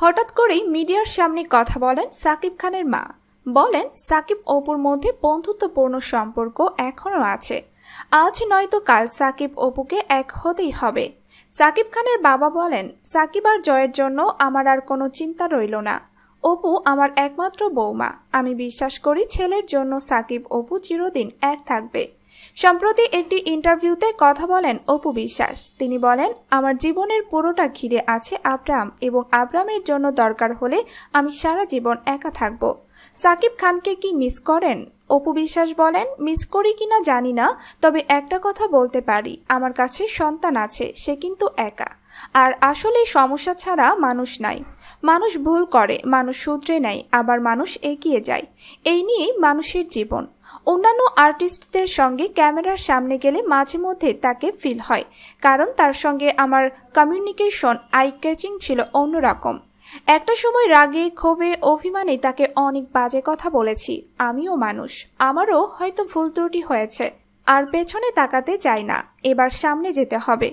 হঠাৎ করেই মিডিয়ার সামনে কথা বলেন সাকিব খানের মা বলেন সাকিব অপুর মধ্যে বন্ধুত্বপূর্ণ সম্পর্ক এখনও আছে আজ নয়তো কাল সাকিব অপুকে এক হতেই হবে সাকিব খানের বাবা বলেন সাকিব আর জয়ের জন্য আমার আর কোনো চিন্তা রইল না অপু আমার একমাত্র বৌমা আমি বিশ্বাস করি ছেলের জন্য সাকিব অপু চিরদিন এক থাকবে সম্প্রতি একটি ইন্টারভিউতে কথা বলেন অপু বিশ্বাস তিনি বলেন আমার জীবনের পুরোটা ঘিরে আছে আব্রাম এবং আব্রামের জন্য দরকার হলে আমি সারা জীবন একা থাকব সাকিব খানকে কি মিস করেন অপু বিশ্বাস বলেন মিস করি কিনা জানি না তবে একটা কথা বলতে পারি আমার কাছে সন্তান আছে সে কিন্তু একা আর আসলে সমস্যা ছাড়া মানুষ নাই মানুষ ভুল করে মানুষ শুধরে নেয় আবার মানুষ এগিয়ে যায় এই নিয়েই মানুষের জীবন অন্যান্য আর্টিস্টদের সঙ্গে ক্যামেরার সামনে গেলে মাঝে মধ্যে তাকে ফিল হয় কারণ তার সঙ্গে আমার কমিউনিকেশন আই ক্যাচিং ছিল অন্যরকম একটা সময় রাগে ক্ষোভে অভিমানে তাকে অনেক বাজে কথা বলেছি আমিও মানুষ আমারও হয়তো ভুল ত্রুটি হয়েছে আর পেছনে তাকাতে চাই না এবার সামনে যেতে হবে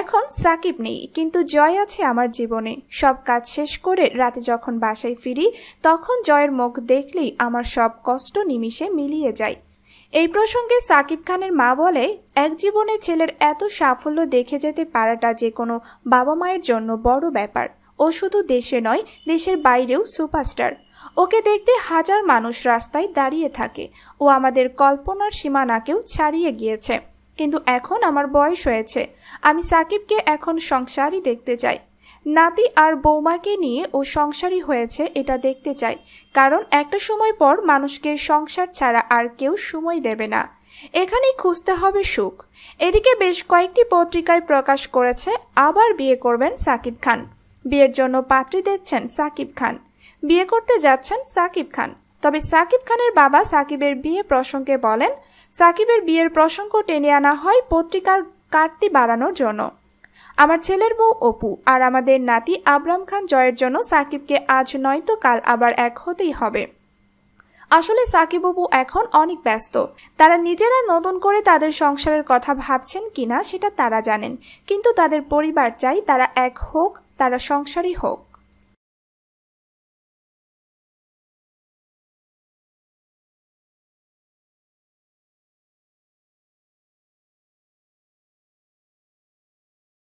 এখন সাকিব নেই কিন্তু জয় আছে আমার জীবনে সব কাজ শেষ করে রাতে যখন বাসায় ফিরি তখন জয়ের মুখ দেখলেই আমার সব কষ্ট নিমিষে মিলিয়ে যায় এই প্রসঙ্গে সাকিব খানের মা বলে এক জীবনে ছেলের এত সাফল্য দেখে যেতে পারাটা যে কোনো বাবা মায়ের জন্য বড় ব্যাপার ও শুধু দেশে নয় দেশের বাইরেও সুপারস্টার ওকে দেখতে হাজার মানুষ রাস্তায় দাঁড়িয়ে থাকে ও আমাদের কল্পনার সীমানাকেও ছাড়িয়ে গিয়েছে কিন্তু এখন আমার বয়স হয়েছে আমি সাকিবকে এখন সংসারই দেখতে চাই নাতি আর বৌমাকে নিয়ে ও সংসারী হয়েছে এটা দেখতে চাই কারণ একটা সময় পর মানুষকে সংসার ছাড়া আর কেউ সময় দেবে না এখানেই খুঁজতে হবে সুখ এদিকে বেশ কয়েকটি পত্রিকায় প্রকাশ করেছে আবার বিয়ে করবেন সাকিব খান বিয়ের জন্য পাত্রী দেখছেন সাকিব খান বিয়ে করতে যাচ্ছেন সাকিব খান তবে সাকিব খানের বাবা সাকিবের বিয়ে প্রসঙ্গে বলেন সাকিবের বিয়ের প্রসঙ্গ টেনে আনা হয় পত্রিকার কাটতি বাড়ানোর জন্য আমার ছেলের বউ অপু আর আমাদের নাতি আবরাম খান জয়ের জন্য সাকিবকে আজ নয়তো কাল আবার এক হতেই হবে আসলে সাকিব অপু এখন অনেক ব্যস্ত তারা নিজেরা নতুন করে তাদের সংসারের কথা ভাবছেন কিনা সেটা তারা জানেন কিন্তু তাদের পরিবার চাই তারা এক হোক তারা সংসারী হোক